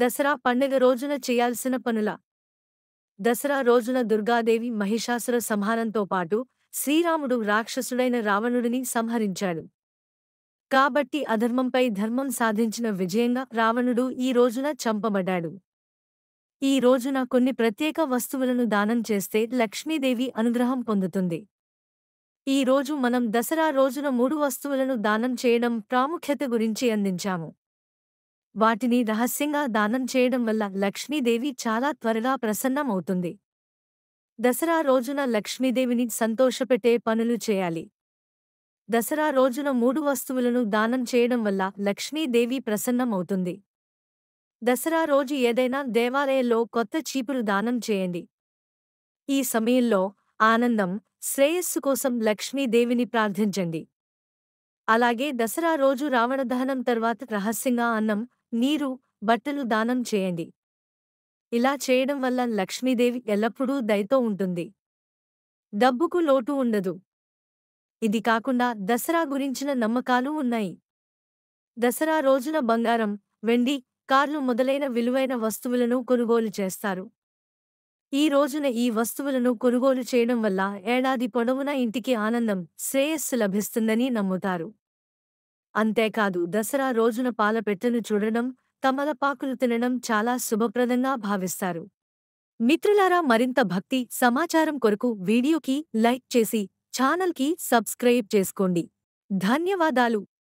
దసరా పండుగ రోజున చేయాల్సిన పనుల దసరా రోజున దుర్గాదేవి మహిషాసుర సంహారంతో పాటు శ్రీరాముడు రాక్షసుడైన రావణుడిని సంహరించాడు కాబట్టి అధర్మంపై ధర్మం సాధించిన విజయంగా రావణుడు ఈ రోజున చంపబడ్డాడు ఈ రోజున కొన్ని ప్రత్యేక వస్తువులను దానం చేస్తే లక్ష్మీదేవి అనుగ్రహం పొందుతుంది ఈ రోజు మనం దసరా రోజున మూడు వస్తువులను దానం చేయడం ప్రాముఖ్యత గురించి అందించాము వాటిని రహస్యంగా దానం చేయడం వల్ల లక్ష్మీదేవి చాలా త్వరగా ప్రసన్నమవుతుంది దసరా రోజున లక్ష్మీదేవిని సంతోషపెట్టే పనులు చేయాలి దసరా రోజున మూడు వస్తువులను దానం చేయడం వల్ల లక్ష్మీదేవి ప్రసన్నమవుతుంది దసరా రోజు ఏదైనా దేవాలయంలో కొత్త చీపురు దానం చేయండి ఈ సమయంలో ఆనందం శ్రేయస్సు కోసం లక్ష్మీదేవిని ప్రార్థించండి అలాగే దసరా రోజు రావణ దహనం తర్వాత రహస్యంగా అన్నం నీరు బట్టలు దానం చేయండి ఇలా చేయడం వల్ల లక్ష్మీదేవి ఎల్లప్పుడూ దయతో ఉంటుంది డబ్బుకు లోటు ఉండదు ఇది కాకుండా దసరా గురించిన నమ్మకాలు ఉన్నాయి దసరా రోజున బంగారం వెండి కార్లు మొదలైన విలువైన వస్తువులను కొనుగోలు చేస్తారు ఈ రోజున ఈ వస్తువులను కొనుగోలు చేయడం వల్ల ఏడాది పొడవునా ఇంటికి ఆనందం శ్రేయస్సు లభిస్తుందని నమ్ముతారు అంతేకాదు దసరా రోజున పాలపెట్టెను చూడడం తమలపాకులు తినడం చాలా శుభప్రదంగా భావిస్తారు మిత్రులారా మరింత భక్తి సమాచారం కొరకు వీడియోకి లైక్ చేసి ఛానల్కి సబ్స్క్రైబ్ చేసుకోండి ధన్యవాదాలు